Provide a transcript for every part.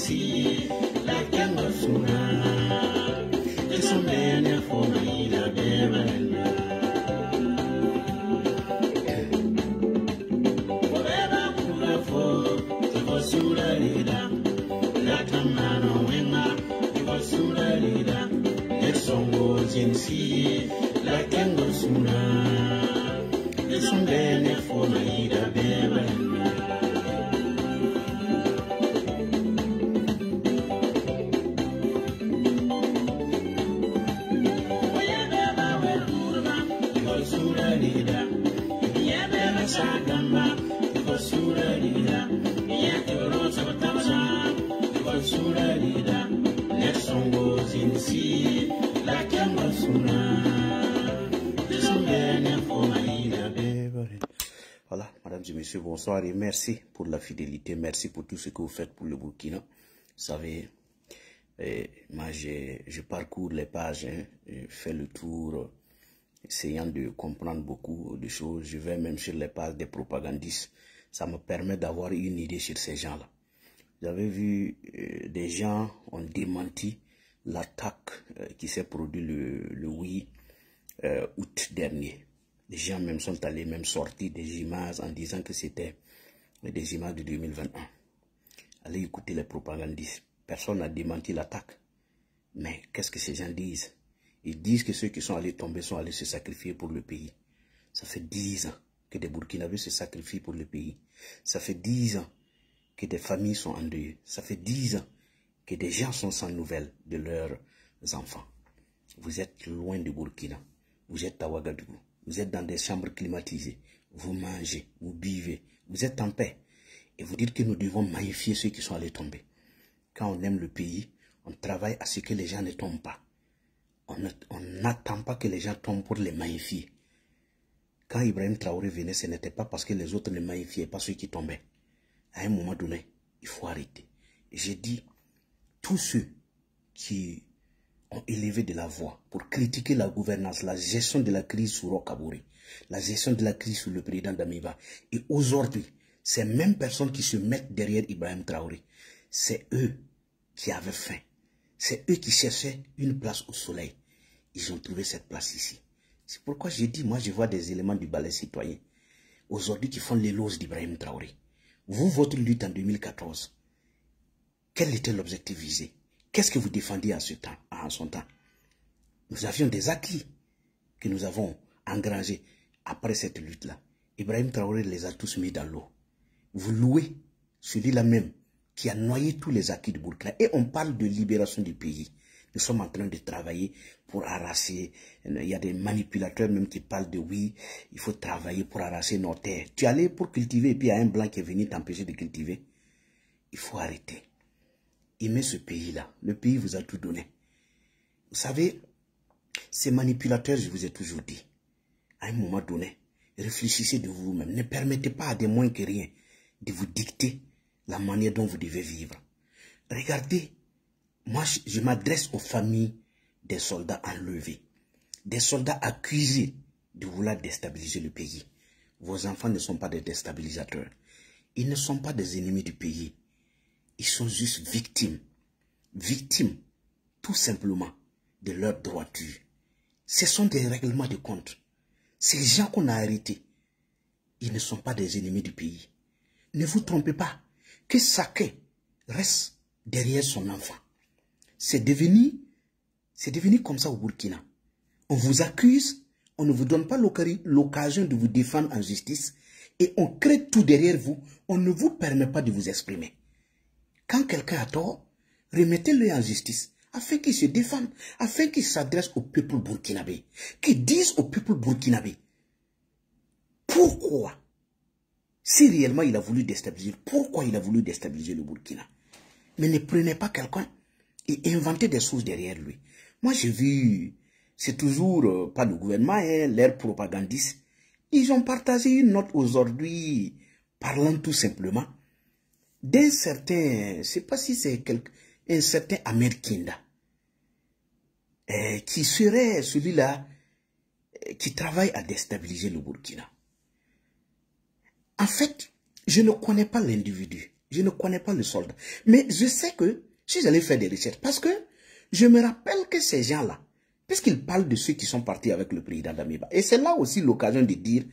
see. bonsoir et merci pour la fidélité. Merci pour tout ce que vous faites pour le Burkina. Vous savez, eh, moi, je, parcours les pages, hein. je fais le tour, essayant de comprendre beaucoup de choses. Je vais même sur les pages des propagandistes. Ça me permet d'avoir une idée sur ces gens-là. Vous avez vu, euh, des gens ont démenti l'attaque euh, qui s'est produite le, 8 euh, août dernier. Des gens même sont allés même sortir des images en disant que c'était des images de 2021. Allez écouter les propagandistes. Personne n'a démenti l'attaque. Mais qu'est-ce que ces gens disent Ils disent que ceux qui sont allés tomber sont allés se sacrifier pour le pays. Ça fait dix ans que des Burkinabés se sacrifient pour le pays. Ça fait dix ans que des familles sont en deuil. Ça fait dix ans que des gens sont sans nouvelles de leurs enfants. Vous êtes loin du Burkina. Vous êtes à Ouagadougou. Vous êtes dans des chambres climatisées. Vous mangez, vous buvez, vous êtes en paix. Et vous dites que nous devons magnifier ceux qui sont allés tomber. Quand on aime le pays, on travaille à ce que les gens ne tombent pas. On n'attend pas que les gens tombent pour les magnifier. Quand Ibrahim Traoré venait, ce n'était pas parce que les autres ne magnifiaient pas ceux qui tombaient. À un moment donné, il faut arrêter. J'ai dit, tous ceux qui ont élevé de la voix pour critiquer la gouvernance, la gestion de la crise sur Rokabouri, la gestion de la crise sur le président Damiba. Et aujourd'hui, ces mêmes personnes qui se mettent derrière Ibrahim Traoré, c'est eux qui avaient faim. C'est eux qui cherchaient une place au soleil. Ils ont trouvé cette place ici. C'est pourquoi j'ai dit, moi je vois des éléments du ballet citoyen aujourd'hui qui font l'éloge d'Ibrahim Traoré. Vous, votre lutte en 2014, quel était l'objectif visé Qu'est-ce que vous défendiez à ce temps en son temps. Nous avions des acquis que nous avons engrangés après cette lutte-là. Ibrahim Traoré les a tous mis dans l'eau. Vous louez celui-là même qui a noyé tous les acquis de Burkina. Et on parle de libération du pays. Nous sommes en train de travailler pour arracher. Il y a des manipulateurs même qui parlent de oui, il faut travailler pour arracher nos terres. Tu allais pour cultiver et puis il y a un blanc qui est venu t'empêcher de cultiver. Il faut arrêter. Aimez ce pays-là. Le pays vous a tout donné. Vous savez, ces manipulateurs, je vous ai toujours dit, à un moment donné, réfléchissez de vous-même. Ne permettez pas à des moins que rien de vous dicter la manière dont vous devez vivre. Regardez, moi je m'adresse aux familles des soldats enlevés, des soldats accusés de vouloir déstabiliser le pays. Vos enfants ne sont pas des déstabilisateurs. Ils ne sont pas des ennemis du pays. Ils sont juste victimes. Victimes, tout simplement, de leur droiture. Ce sont des règlements de compte. Ces gens qu'on a arrêtés, ils ne sont pas des ennemis du pays. Ne vous trompez pas que Sake reste derrière son enfant. C'est devenu, c'est devenu comme ça au Burkina. On vous accuse, on ne vous donne pas l'occasion de vous défendre en justice et on crée tout derrière vous. On ne vous permet pas de vous exprimer. Quand quelqu'un a tort, remettez-le en justice afin qu'il se défendent, afin qu'il s'adresse au peuple burkinabé, Qu'il dise au peuple burkinabé pourquoi, si réellement il a voulu déstabiliser, pourquoi il a voulu déstabiliser le Burkina. Mais ne prenez pas quelqu'un et inventez des choses derrière lui. Moi, j'ai vu, c'est toujours euh, pas le gouvernement, L'ère hein, l'air propagandiste. Ils ont partagé une note aujourd'hui, parlant tout simplement d'un certain, je ne sais pas si c'est quelque, un certain Amir Kinda, euh, qui serait celui-là euh, qui travaille à déstabiliser le Burkina. En fait, je ne connais pas l'individu, je ne connais pas le soldat, mais je sais que si j'allais faire des recherches, parce que je me rappelle que ces gens-là, puisqu'ils parlent de ceux qui sont partis avec le président d'Amiba, et c'est là aussi l'occasion de dire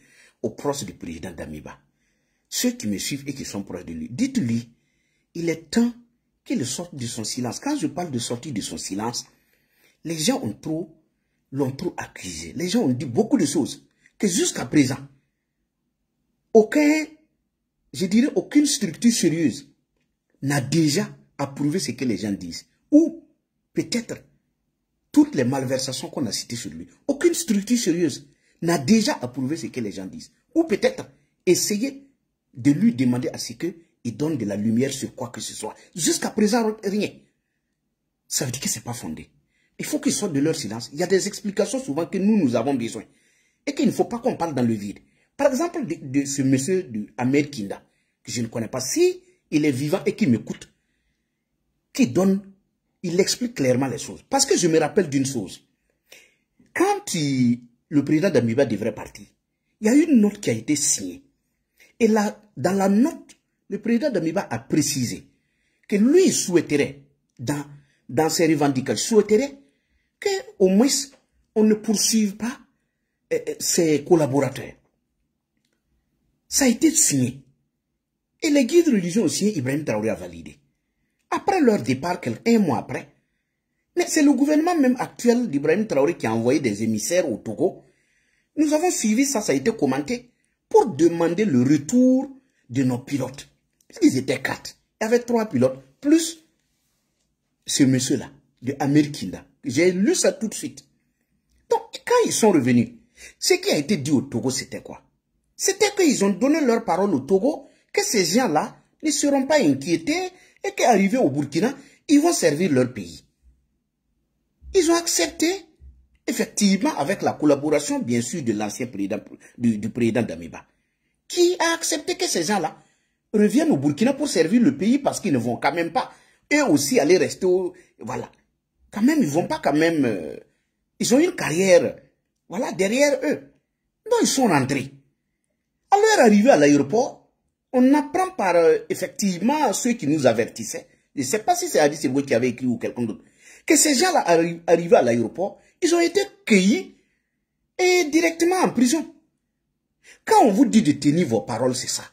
aux proches du président d'Amiba, ceux qui me suivent et qui sont proches de lui, dites-lui, il est temps qu'il sorte de son silence. Quand je parle de sortir de son silence, les gens ont trop, l'ont trop accusé. Les gens ont dit beaucoup de choses que jusqu'à présent, aucun, je dirais aucune structure sérieuse n'a déjà approuvé ce que les gens disent. Ou peut-être toutes les malversations qu'on a citées sur lui. Aucune structure sérieuse n'a déjà approuvé ce que les gens disent. Ou peut-être essayer de lui demander à ce que donne de la lumière sur quoi que ce soit. Jusqu'à présent, rien. Ça veut dire que ce n'est pas fondé. Il faut qu'ils sortent de leur silence. Il y a des explications souvent que nous, nous avons besoin. Et qu'il ne faut pas qu'on parle dans le vide. Par exemple, de, ce monsieur de Ahmed Kinda, que je ne connais pas. Si il est vivant et qu'il m'écoute, qui donne, il explique clairement les choses. Parce que je me rappelle d'une chose. Quand le président d'Amiba devrait partir, il y a une note qui a été signée. Et là, dans la note, le président Damiba a précisé que lui souhaiterait, dans, dans ses revendications, souhaiterait qu'au moins on ne poursuive pas euh, euh, ses collaborateurs. Ça a été signé. Et les guides religieux aussi, Ibrahim Traoré a validé. Après leur départ, un mois après, mais c'est le gouvernement même actuel d'Ibrahim Traoré qui a envoyé des émissaires au Togo. Nous avons suivi ça, ça a été commenté, pour demander le retour de nos pilotes. Ils étaient quatre. Il y avait trois pilotes, plus ce monsieur-là, de Américain. J'ai lu ça tout de suite. Donc, quand ils sont revenus, ce qui a été dit au Togo, c'était quoi C'était qu'ils ont donné leur parole au Togo que ces gens-là ne seront pas inquiétés et qu'arrivés au Burkina, ils vont servir leur pays. Ils ont accepté, effectivement, avec la collaboration, bien sûr, de l'ancien président, du président d'Amiba, qui a accepté que ces gens-là reviennent au Burkina pour servir le pays parce qu'ils ne vont quand même pas, eux aussi, aller rester Voilà. Quand même, ils vont pas quand même... Euh, ils ont une carrière, voilà, derrière eux. Donc, ils sont rentrés. À leur arrivée à l'aéroport, on apprend par, euh, effectivement, ceux qui nous avertissaient. Je ne sais pas si c'est Adi qui avait écrit ou quelqu'un d'autre. Que ces gens-là arrivés à l'aéroport, ils ont été cueillis et directement en prison. Quand on vous dit de tenir vos paroles, c'est ça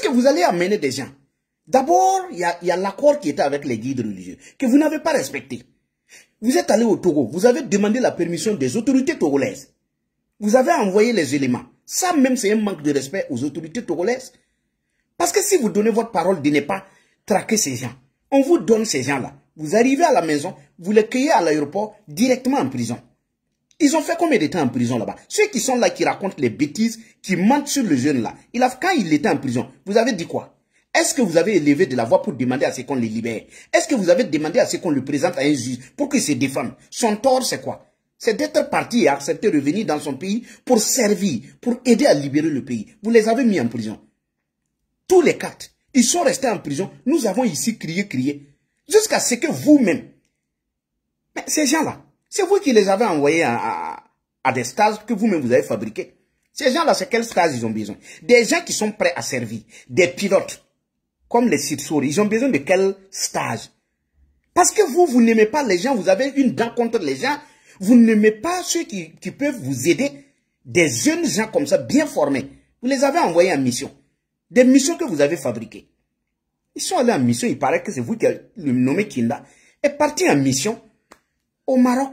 que vous allez amener des gens. D'abord, il y a, y a l'accord qui était avec les guides religieux, que vous n'avez pas respecté. Vous êtes allé au Togo, vous avez demandé la permission des autorités togolaises. Vous avez envoyé les éléments. Ça même, c'est un manque de respect aux autorités togolaises. Parce que si vous donnez votre parole de ne pas traquer ces gens, on vous donne ces gens-là. Vous arrivez à la maison, vous les cueillez à l'aéroport, directement en prison. Ils ont fait combien de temps en prison là-bas Ceux qui sont là, qui racontent les bêtises, qui mentent sur le jeune là, quand il était en prison, vous avez dit quoi est-ce que vous avez élevé de la voix pour demander à ce qu'on les libère Est-ce que vous avez demandé à ce qu'on le présente à un juge pour qu'il se défende Son tort, c'est quoi C'est d'être parti et hein, accepter de revenir dans son pays pour servir, pour aider à libérer le pays. Vous les avez mis en prison. Tous les quatre, ils sont restés en prison. Nous avons ici crié, crié. Jusqu'à ce que vous-même, ces gens-là, c'est vous qui les avez envoyés à, des stages que vous-même vous avez fabriqués. Ces gens-là, c'est quels stages ils ont besoin Des gens qui sont prêts à servir, des pilotes, comme les Sitsuri, ils ont besoin de quels stages Parce que vous, vous n'aimez pas les gens, vous avez une dent contre les gens, vous n'aimez pas ceux qui, peuvent vous aider, des jeunes gens comme ça, bien formés. Vous les avez envoyés en mission, des missions que vous avez fabriquées. Ils sont allés en mission, il paraît que c'est vous qui avez nommé Kinda, est parti en mission au Maroc.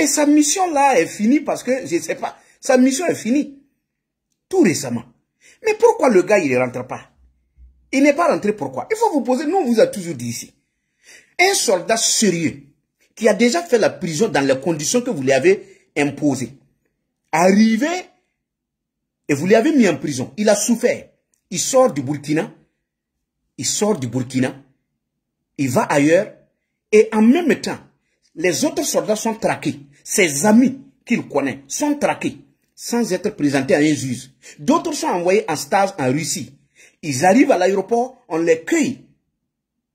Et sa mission-là est finie parce que, je ne sais pas, sa mission est finie. Tout récemment. Mais pourquoi le gars, il ne rentre pas Il n'est pas rentré pourquoi Il faut vous poser, nous on vous a toujours dit ici. Un soldat sérieux, qui a déjà fait la prison dans les conditions que vous lui avez imposées, arrivé et vous lui avez mis en prison, il a souffert. Il sort du Burkina, il sort du Burkina, il va ailleurs, et en même temps, les autres soldats sont traqués. Ses amis qu'il connaît sont traqués sans être présentés à un juge. D'autres sont envoyés en stage en Russie. Ils arrivent à l'aéroport, on les cueille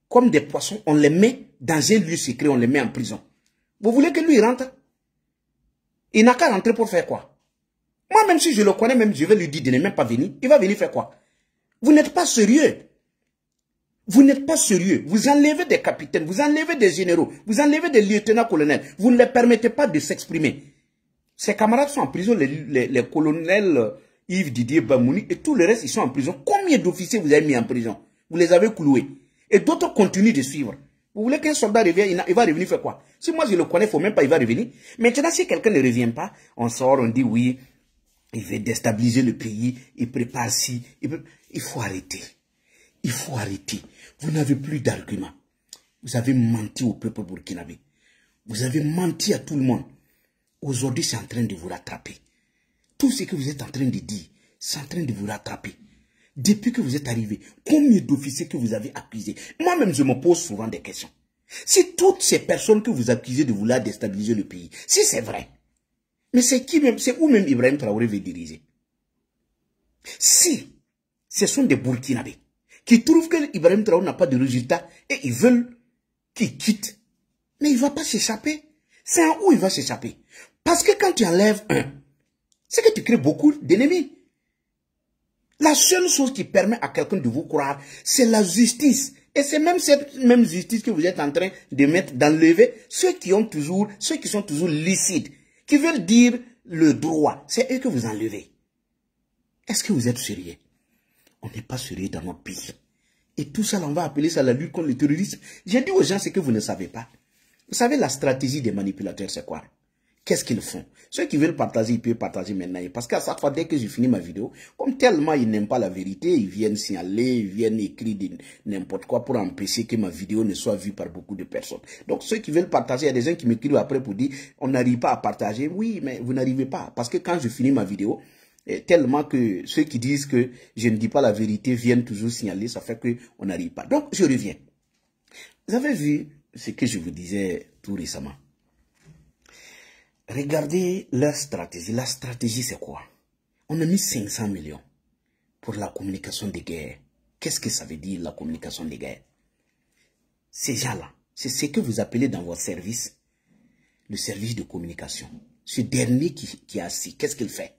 comme des poissons, on les met dans un lieu secret, on les met en prison. Vous voulez que lui rentre Il n'a qu'à rentrer pour faire quoi Moi, même si je le connais, même je vais lui dire de ne même pas venir, il va venir faire quoi Vous n'êtes pas sérieux. Vous n'êtes pas sérieux. Vous enlevez des capitaines, vous enlevez des généraux, vous enlevez des lieutenants-colonels. Vous ne les permettez pas de s'exprimer. Ses camarades sont en prison, les, les, colonels euh, Yves Didier Bamouni et tout le reste, ils sont en prison. Combien d'officiers vous avez mis en prison Vous les avez cloués. Et d'autres continuent de suivre. Vous voulez qu'un soldat revienne, il va revenir faire quoi Si moi je le connais, il faut même pas, il va revenir. Maintenant, si quelqu'un ne revient pas, on sort, on dit oui, il veut déstabiliser le pays, il prépare ci. il faut arrêter. Il faut arrêter. Vous n'avez plus d'arguments. Vous avez menti au peuple burkinabé. Vous avez menti à tout le monde. Aujourd'hui, c'est en train de vous rattraper. Tout ce que vous êtes en train de dire, c'est en train de vous rattraper. Depuis que vous êtes arrivé, combien d'officiers que vous avez accusés Moi-même, je me pose souvent des questions. Si toutes ces personnes que vous accusez de vouloir déstabiliser le pays, si c'est vrai, mais c'est qui même, c'est où même Ibrahim Traoré veut diriger Si ce sont des Burkinabés, qui trouvent que Ibrahim Traoré n'a pas de résultat et ils veulent qu'il quitte. Mais il va pas s'échapper. C'est en où il va s'échapper. Parce que quand tu enlèves un, c'est que tu crées beaucoup d'ennemis. La seule chose qui permet à quelqu'un de vous croire, c'est la justice. Et c'est même cette même justice que vous êtes en train de mettre, d'enlever ceux qui ont toujours, ceux qui sont toujours licides, qui veulent dire le droit. C'est eux que vous enlevez. Est-ce que vous êtes sérieux on n'est pas sérieux dans notre pays. Et tout ça, on va appeler ça la lutte contre le terrorisme. J'ai dit aux gens ce que vous ne savez pas. Vous savez, la stratégie des manipulateurs, c'est quoi Qu'est-ce qu'ils font Ceux qui veulent partager, ils peuvent partager maintenant. Parce qu'à chaque fois, dès que je finis ma vidéo, comme tellement ils n'aiment pas la vérité, ils viennent signaler, ils viennent écrire n'importe quoi pour empêcher que ma vidéo ne soit vue par beaucoup de personnes. Donc ceux qui veulent partager, il y a des gens qui m'écrivent après pour dire, on n'arrive pas à partager. Oui, mais vous n'arrivez pas. Parce que quand je finis ma vidéo, tellement que ceux qui disent que je ne dis pas la vérité viennent toujours signaler, ça fait qu'on n'arrive pas. Donc, je reviens. Vous avez vu ce que je vous disais tout récemment. Regardez leur stratégie. La stratégie, c'est quoi On a mis 500 millions pour la communication des guerres. Qu'est-ce que ça veut dire, la communication des guerres Ces gens-là, c'est ce que vous appelez dans votre service, le service de communication. Ce dernier qui, qui est assis, qu'est-ce qu'il fait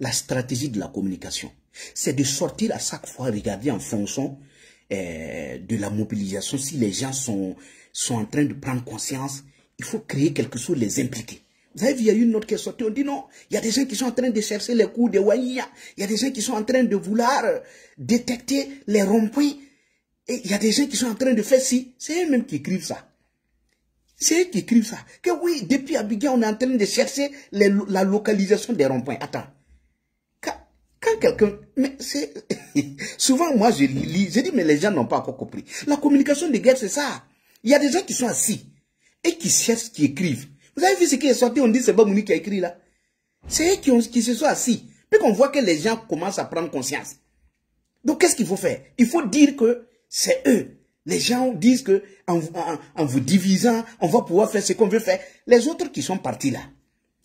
la stratégie de la communication. C'est de sortir à chaque fois, regarder en fonction euh, de la mobilisation. Si les gens sont, sont en train de prendre conscience, il faut créer quelque chose, les impliquer. Vous avez il y a eu une autre qui est on dit non, il y a des gens qui sont en train de chercher les coups de Wanya, il y a des gens qui sont en train de vouloir euh, détecter les ronds-points, et il y a des gens qui sont en train de faire ci. C'est eux-mêmes qui écrivent ça. C'est eux qui écrivent ça. Que oui, depuis Abidjan, on est en train de chercher la localisation des ronds-points. Attends, quand quelqu'un... Mais c'est... Souvent, moi, je lis, je dis, mais les gens n'ont pas encore compris. La communication de guerre, c'est ça. Il y a des gens qui sont assis et qui cherchent, qui écrivent. Vous avez vu ce qui est sorti, on dit c'est Bamouni qui a écrit là. C'est eux qui, qui se sont assis. Puis qu'on voit que les gens commencent à prendre conscience. Donc qu'est-ce qu'il faut faire Il faut dire que c'est eux. Les gens disent que en, vous divisant, on va pouvoir faire ce qu'on veut faire. Les autres qui sont partis là,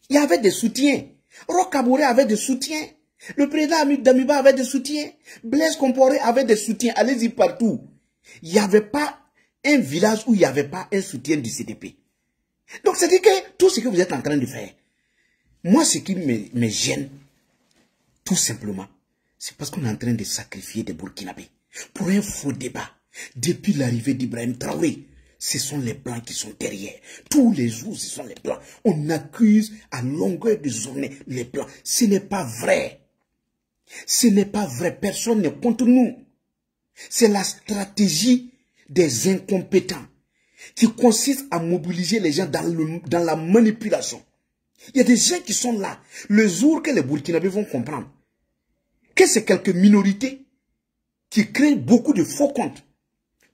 il y avait des soutiens. Rocabouré avait des soutiens. Le président Damiba avait des soutiens. Blaise Comporé avait des soutiens. Allez-y partout. Il n'y avait pas un village où il n'y avait pas un soutien du CDP. Donc, c'est-à-dire que tout ce que vous êtes en train de faire, moi, ce qui me, gêne, tout simplement, c'est parce qu'on est en train de sacrifier des Burkinabés pour un faux débat. Depuis l'arrivée d'Ibrahim Traoré, ce sont les plans qui sont derrière. Tous les jours, ce sont les plans. On accuse à longueur de journée les plans. Ce n'est pas vrai. Ce n'est pas vrai, personne n'est contre nous. C'est la stratégie des incompétents qui consiste à mobiliser les gens dans, la manipulation. Il y a des gens qui sont là. Le jour que les Burkinabés vont comprendre que c'est quelques minorités qui créent beaucoup de faux comptes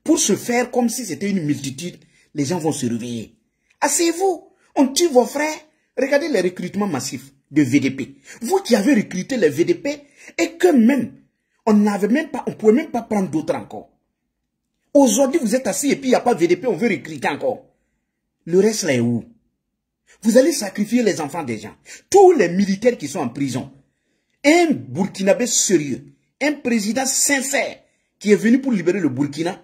pour se faire comme si c'était une multitude, les gens vont se réveiller. Asseyez-vous, on tue vos frères. Regardez les recrutements massifs de VDP. Vous qui avez recruté les VDP et que même, on n'avait même pas, on pouvait même pas prendre d'autres encore. Aujourd'hui, vous êtes assis et puis il n'y a pas de VDP, on veut recruter encore. Le reste là est où Vous allez sacrifier les enfants des gens. Tous les militaires qui sont en prison. Un Burkinabé sérieux, un président sincère qui est venu pour libérer le Burkina,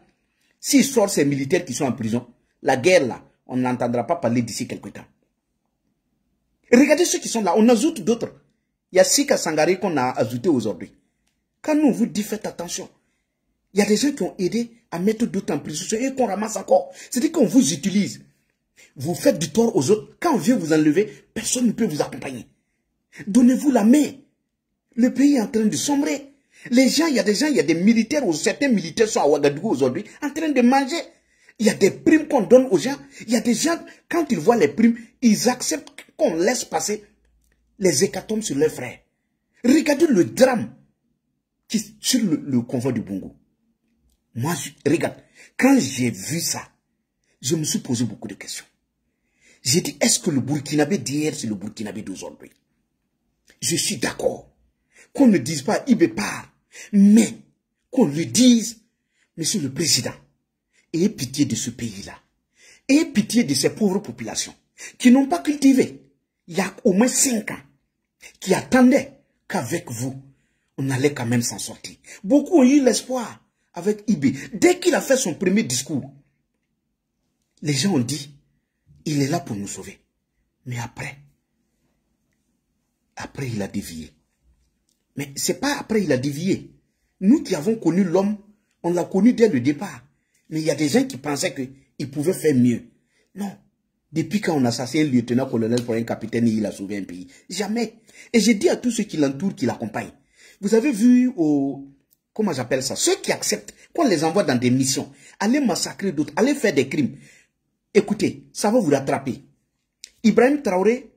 s'il sort ces militaires qui sont en prison, la guerre là, on n'entendra pas parler d'ici quelques temps. Regardez ceux qui sont là. On ajoute d'autres. Il y a six Kassangari qu'on a ajouté aujourd'hui. Quand nous vous dit faites attention, il y a des gens qui ont aidé à mettre d'autres en prison et qu'on ramasse encore. C'est-à-dire qu'on vous utilise. Vous faites du tort aux autres. Quand on vient vous enlever, personne ne peut vous accompagner. Donnez-vous la main. Le pays est en train de sombrer. Les gens, il y a des gens, il y a des militaires, ou certains militaires sont à Ouagadougou aujourd'hui, en train de manger. Il y a des primes qu'on donne aux gens. Il y a des gens, quand ils voient les primes, ils acceptent qu'on laisse passer les hécatombes sur leurs frères. Regardez le drame qui, sur le, convoi du Bongo. Moi, regarde, quand j'ai vu ça, je me suis posé beaucoup de questions. J'ai dit, est-ce que le Burkinabé d'hier, c'est le Burkinabé d'aujourd'hui Je suis d'accord. Qu'on ne dise pas, il part. Mais qu'on lui dise, Monsieur le Président, ayez pitié de ce pays-là. Ayez pitié de ces pauvres populations qui n'ont pas cultivé il y a au moins cinq ans qui attendaient qu'avec vous, on allait quand même s'en sortir. Beaucoup ont eu l'espoir avec Ibi. Dès qu'il a fait son premier discours, les gens ont dit, il est là pour nous sauver. Mais après, après il a dévié. Mais c'est pas après il a dévié. Nous qui avons connu l'homme, on l'a connu dès le départ. Mais il y a des gens qui pensaient qu'il pouvait faire mieux. Non, depuis quand on assassine un lieutenant-colonel pour un capitaine et il a sauvé un pays Jamais. Et j'ai dit à tous ceux qui l'entourent, qui l'accompagnent. Vous avez vu au... Comment j'appelle ça Ceux qui acceptent qu'on les envoie dans des missions. Allez massacrer d'autres, allez faire des crimes. Écoutez, ça va vous rattraper. Ibrahim Traoré,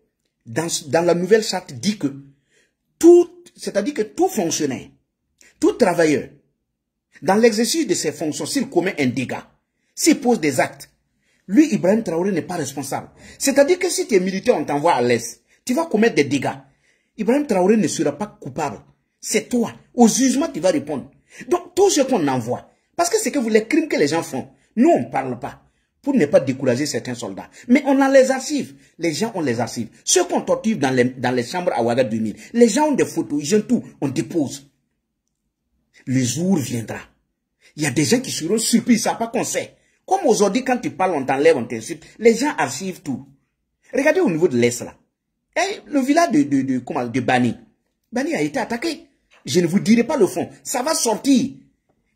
dans, dans la nouvelle charte, dit que tout, c'est-à-dire que tout fonctionnaire, tout travailleur, dans l'exercice de ses fonctions, s'il commet un dégât, s'il pose des actes, lui, Ibrahim Traoré n'est pas responsable. C'est-à-dire que si tu es militaire, on t'envoie à l'Est. Tu vas commettre des dégâts. Ibrahim Traoré ne sera pas coupable. C'est toi. Au jugement, tu vas répondre. Donc, tout ce qu'on envoie, parce que c'est que vous, les crimes que les gens font, nous, on ne parle pas. Pour ne pas décourager certains soldats. Mais on a les archives. Les gens ont les archives. Ceux qu'on torture dans les, dans les chambres à Ouaga 2000, les gens ont des photos, ils ont tout. On dépose. Le jour viendra. Il y a des gens qui seront surpris, ça pas qu'on sait. Comme aujourd'hui, quand tu parles, on t'enlève, on t'insulte. Les gens archivent tout. Regardez au niveau de l'Est, là. Eh, le village de, de, comment, de Bani. Bani a été attaqué. Je ne vous dirai pas le fond. Ça va sortir.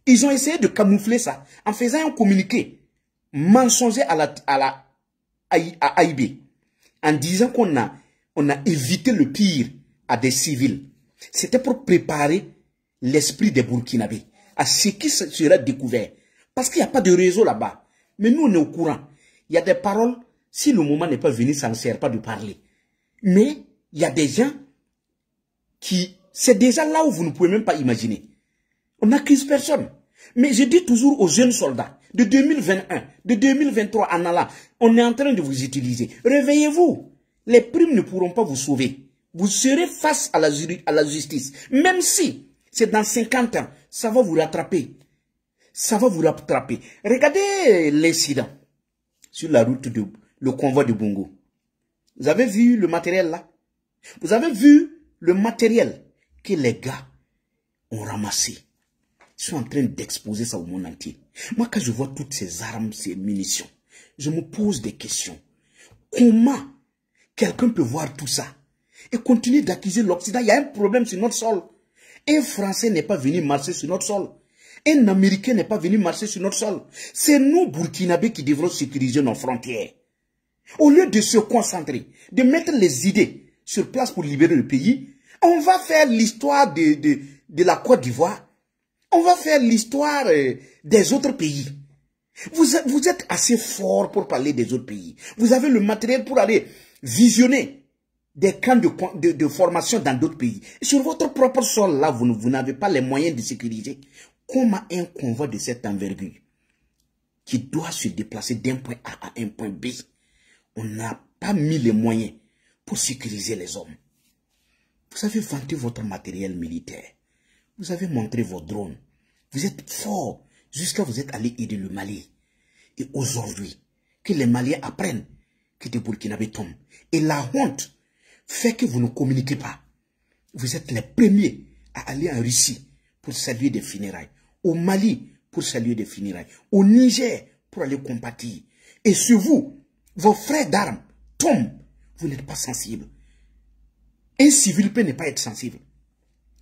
Ils ont essayé de camoufler ça en faisant un communiqué mensonger à la, à la à AIB en disant qu'on a, on a évité le pire à des civils. C'était pour préparer l'esprit des Burkinabés à ce qui sera découvert. Parce qu'il n'y a pas de réseau là-bas. Mais nous, on est au courant. Il y a des paroles. Si le moment n'est pas venu, ça ne sert pas de parler. Mais il y a des gens qui... C'est déjà là où vous ne pouvez même pas imaginer. On n'accuse personne. Mais je dis toujours aux jeunes soldats, de 2021, de 2023 en allant, on est en train de vous utiliser. Réveillez-vous. Les primes ne pourront pas vous sauver. Vous serez face à la, à la justice. Même si c'est dans 50 ans, ça va vous rattraper ça va vous rattraper. Regardez l'incident sur la route de le convoi de Bongo. Vous avez vu le matériel là Vous avez vu le matériel que les gars ont ramassé Ils sont en train d'exposer ça au monde entier. Moi, quand je vois toutes ces armes, ces munitions, je me pose des questions. Comment quelqu'un peut voir tout ça et continuer d'accuser l'Occident Il y a un problème sur notre sol. Un Français n'est pas venu marcher sur notre sol. Un Américain n'est pas venu marcher sur notre sol. C'est nous, Burkinabés, qui devrons sécuriser nos frontières. Au lieu de se concentrer, de mettre les idées sur place pour libérer le pays, on va faire l'histoire de, de, la Côte d'Ivoire. On va faire l'histoire euh, des autres pays. Vous, vous êtes assez fort pour parler des autres pays. Vous avez le matériel pour aller visionner des camps de, de, formation dans d'autres pays. Sur votre propre sol, là, vous, vous n'avez pas les moyens de sécuriser. Comment un convoi de cette envergure qui doit se déplacer d'un point A à un point B, on n'a pas mis les moyens pour sécuriser les hommes. Vous avez vanté votre matériel militaire. Vous avez montré vos drones. Vous êtes fort jusqu'à vous êtes allé aider le Mali. Et aujourd'hui, que les Maliens apprennent que des Burkinabés tombent. Et la honte fait que vous ne communiquez pas. Vous êtes les premiers à aller en Russie pour saluer des funérailles au Mali pour saluer des funérailles, au Niger pour aller compatir. Et sur vous, vos frères d'armes tombent. Vous n'êtes pas sensible. Un civil peut ne pas être sensible.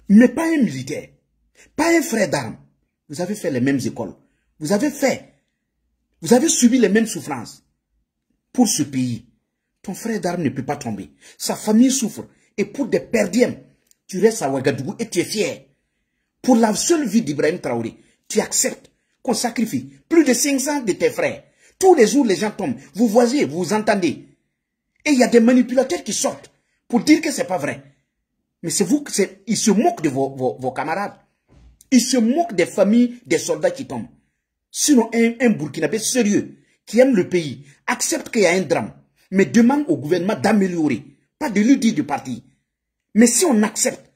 Mais pas un militaire. Pas un frère d'armes. Vous avez fait les mêmes écoles. Vous avez fait. Vous avez subi les mêmes souffrances. Pour ce pays, ton frère d'armes ne peut pas tomber. Sa famille souffre. Et pour des perdièmes, tu restes à Ouagadougou et tu es fier pour la seule vie d'Ibrahim Traoré, tu acceptes qu'on sacrifie plus de 500 de tes frères. Tous les jours, les gens tombent. Vous voyez, vous entendez. Et il y a des manipulateurs qui sortent pour dire que c'est pas vrai. Mais c'est vous, ils se moquent de vos, camarades. Ils se moquent des familles, des soldats qui tombent. Sinon, un, un Burkinabé sérieux, qui aime le pays, accepte qu'il y a un drame, mais demande au gouvernement d'améliorer, pas de lui dire de partir. Mais si on accepte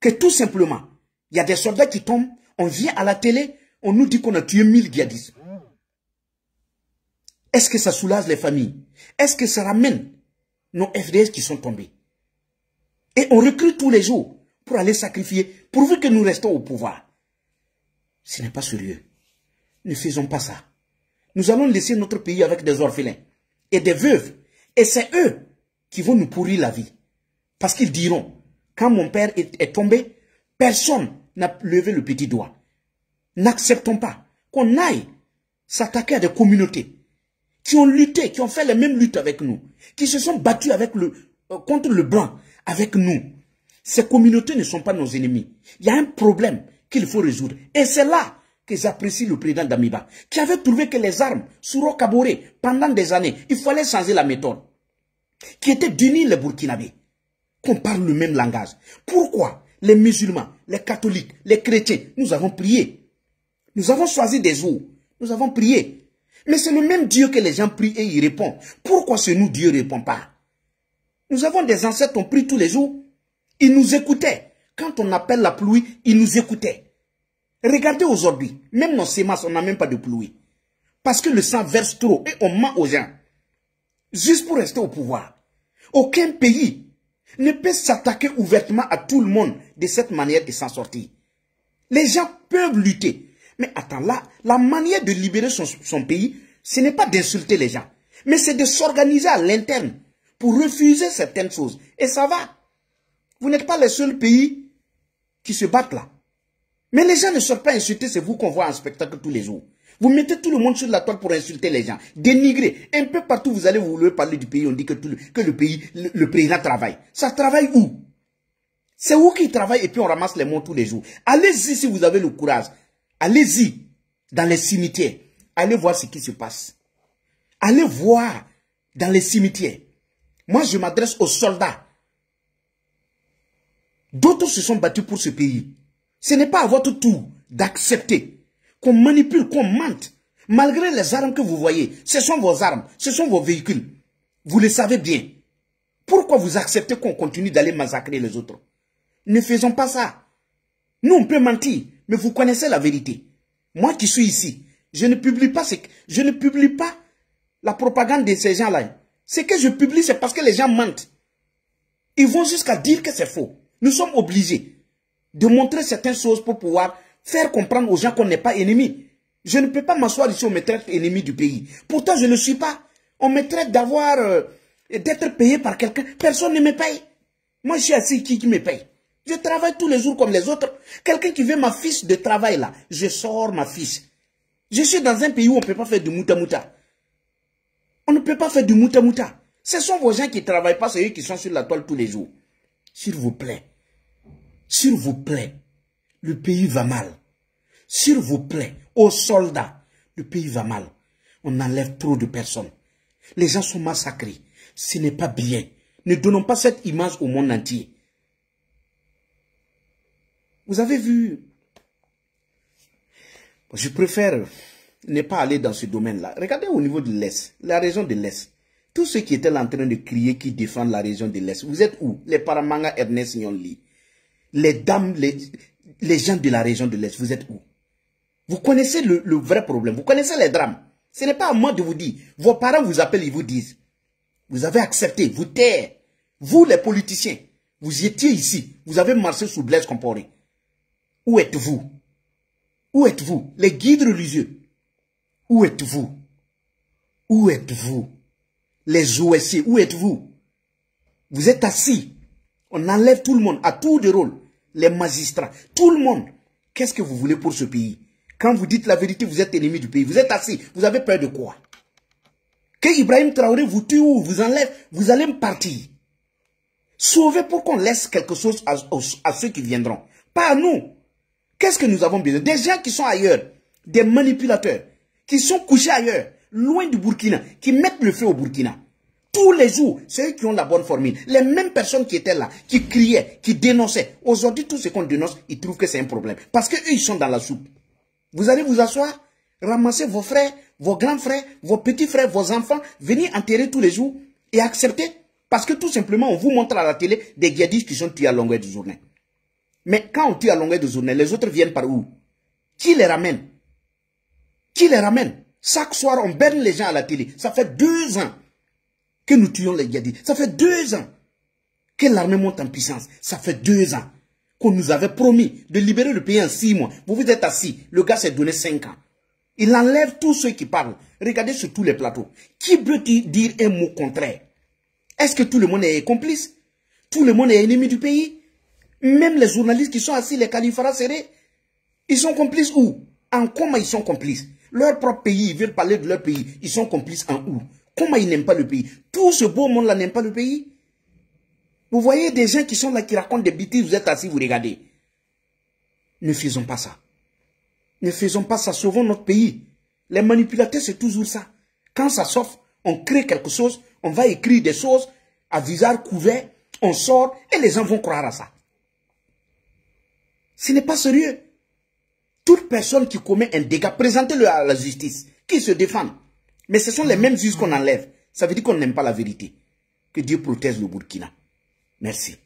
que tout simplement, il y a des soldats qui tombent, on vient à la télé, on nous dit qu'on a tué 1000 djihadistes. Est-ce que ça soulage les familles Est-ce que ça ramène nos FDS qui sont tombés Et on recrute tous les jours pour aller sacrifier, pourvu que nous restons au pouvoir. Ce n'est pas sérieux. Ne faisons pas ça. Nous allons laisser notre pays avec des orphelins et des veuves. Et c'est eux qui vont nous pourrir la vie. Parce qu'ils diront, quand mon père est tombé, Personne n'a levé le petit doigt. N'acceptons pas qu'on aille s'attaquer à des communautés qui ont lutté, qui ont fait les mêmes luttes avec nous, qui se sont battus avec le, euh, contre le blanc, avec nous. Ces communautés ne sont pas nos ennemis. Il y a un problème qu'il faut résoudre. Et c'est là que j'apprécie le président d'Amiba, qui avait trouvé que les armes sur Kaboré, pendant des années, il fallait changer la méthode, qui était d'unir les Burkinabés, qu'on parle le même langage. Pourquoi les musulmans, les catholiques, les chrétiens, nous avons prié. Nous avons choisi des jours. Nous avons prié. Mais c'est le même Dieu que les gens prient et il répond. Pourquoi ce nous, Dieu ne répond pas Nous avons des ancêtres, ont prié tous les jours. Ils nous écoutaient. Quand on appelle la pluie, ils nous écoutaient. Regardez aujourd'hui, même ces masses, on n'a même pas de pluie. Parce que le sang verse trop et on ment aux gens. Juste pour rester au pouvoir. Aucun pays ne peut s'attaquer ouvertement à tout le monde de cette manière de s'en sortir. Les gens peuvent lutter. Mais attends, là, la manière de libérer son, pays, ce n'est pas d'insulter les gens, mais c'est de s'organiser à l'interne pour refuser certaines choses. Et ça va. Vous n'êtes pas les seuls pays qui se battent là. Mais les gens ne sont pas insultés. c'est vous qu'on voit en spectacle tous les jours. Vous mettez tout le monde sur la toile pour insulter les gens, dénigrer. Un peu partout, vous allez vous voulez parler du pays, on dit que, le, le pays, le, président travaille. Ça travaille où C'est où qu'il travaille et puis on ramasse les mots tous les jours. Allez-y si vous avez le courage. Allez-y dans les cimetières. Allez voir ce qui se passe. Allez voir dans les cimetières. Moi, je m'adresse aux soldats. D'autres se sont battus pour ce pays. Ce n'est pas à votre tour d'accepter qu'on manipule, qu'on mente. Malgré les armes que vous voyez, ce sont vos armes, ce sont vos véhicules. Vous le savez bien. Pourquoi vous acceptez qu'on continue d'aller massacrer les autres Ne faisons pas ça. Nous, on peut mentir, mais vous connaissez la vérité. Moi qui suis ici, je ne publie pas, ce que, je ne publie pas la propagande de ces gens-là. Ce que je publie, c'est parce que les gens mentent. Ils vont jusqu'à dire que c'est faux. Nous sommes obligés de montrer certaines choses pour pouvoir Faire comprendre aux gens qu'on n'est pas ennemi. Je ne peux pas m'asseoir ici, on me traite ennemi du pays. Pourtant, je ne suis pas. On me traite d'avoir, euh, d'être payé par quelqu'un. Personne ne me paye. Moi, je suis assis qui, qui me paye. Je travaille tous les jours comme les autres. Quelqu'un qui veut ma fiche de travail là, je sors ma fiche. Je suis dans un pays où on ne peut pas faire du mouta-mouta. On ne peut pas faire du mouta-mouta. Ce sont vos gens qui ne travaillent pas, c'est eux qui sont sur la toile tous les jours. S'il vous plaît. S'il vous plaît. Le pays va mal. S'il vous plaît, aux soldats, le pays va mal. On enlève trop de personnes. Les gens sont massacrés. Ce n'est pas bien. Ne donnons pas cette image au monde entier. Vous avez vu Je préfère ne pas aller dans ce domaine-là. Regardez au niveau de l'Est, la région de l'Est. Tous ceux qui étaient là en train de crier qui défendent la région de l'Est, vous êtes où Les Paramanga Ernest Nyonli, les dames, les gens de la région de l'Est, vous êtes où vous connaissez le, vrai problème, vous connaissez les drames. Ce n'est pas à moi de vous dire. Vos parents vous appellent, ils vous disent. Vous avez accepté, vous taire. Vous, les politiciens, vous étiez ici. Vous avez marché sous Blaise comporée. Où êtes-vous Où êtes-vous Les guides religieux. Où êtes-vous Où êtes-vous Les OSC, où êtes-vous Vous êtes assis. On enlève tout le monde, à tout de rôle. Les magistrats, tout le monde. Qu'est-ce que vous voulez pour ce pays quand vous dites la vérité, vous êtes ennemi du pays. Vous êtes assis. Vous avez peur de quoi Que Ibrahim Traoré vous tue ou vous enlève, vous allez me partir. Sauvez pour qu'on laisse quelque chose à, ceux qui viendront. Pas à nous. Qu'est-ce que nous avons besoin Des gens qui sont ailleurs, des manipulateurs, qui sont couchés ailleurs, loin du Burkina, qui mettent le feu au Burkina. Tous les jours, ceux qui ont la bonne formule, les mêmes personnes qui étaient là, qui criaient, qui dénonçaient. Aujourd'hui, tout ce qu'on dénonce, ils trouvent que c'est un problème. Parce qu'eux, ils sont dans la soupe. Vous allez vous asseoir, ramasser vos frères, vos grands frères, vos petits frères, vos enfants, venir enterrer tous les jours et accepter. Parce que tout simplement, on vous montre à la télé des guédistes qui sont tués à longueur de journée. Mais quand on tue à longueur de journée, les autres viennent par où Qui les ramène Qui les ramène Chaque soir, on berne les gens à la télé. Ça fait deux ans que nous tuons les guédistes. Ça fait deux ans que l'armée monte en puissance. Ça fait deux ans qu'on nous avait promis de libérer le pays en six mois. Vous vous êtes assis, le gars s'est donné cinq ans. Il enlève tous ceux qui parlent. Regardez sur tous les plateaux. Qui peut dire un mot contraire Est-ce que tout le monde est complice Tout le monde est ennemi du pays Même les journalistes qui sont assis, les califères serrés, ils sont complices où En comment ils sont complices Leur propre pays, ils veulent parler de leur pays. Ils sont complices en où Comment ils n'aiment pas le pays Tout ce beau monde-là n'aime pas le pays vous voyez des gens qui sont là, qui racontent des bêtises, vous êtes assis, vous regardez. Ne faisons pas ça. Ne faisons pas ça, sauvons notre pays. Les manipulateurs, c'est toujours ça. Quand ça s'offre, on crée quelque chose, on va écrire des choses à visage couvert, on sort et les gens vont croire à ça. Ce n'est pas sérieux. Toute personne qui commet un dégât, présentez-le à la justice, qui se défende. Mais ce sont les mêmes juges qu'on enlève. Ça veut dire qu'on n'aime pas la vérité. Que Dieu protège le Burkina. Merci.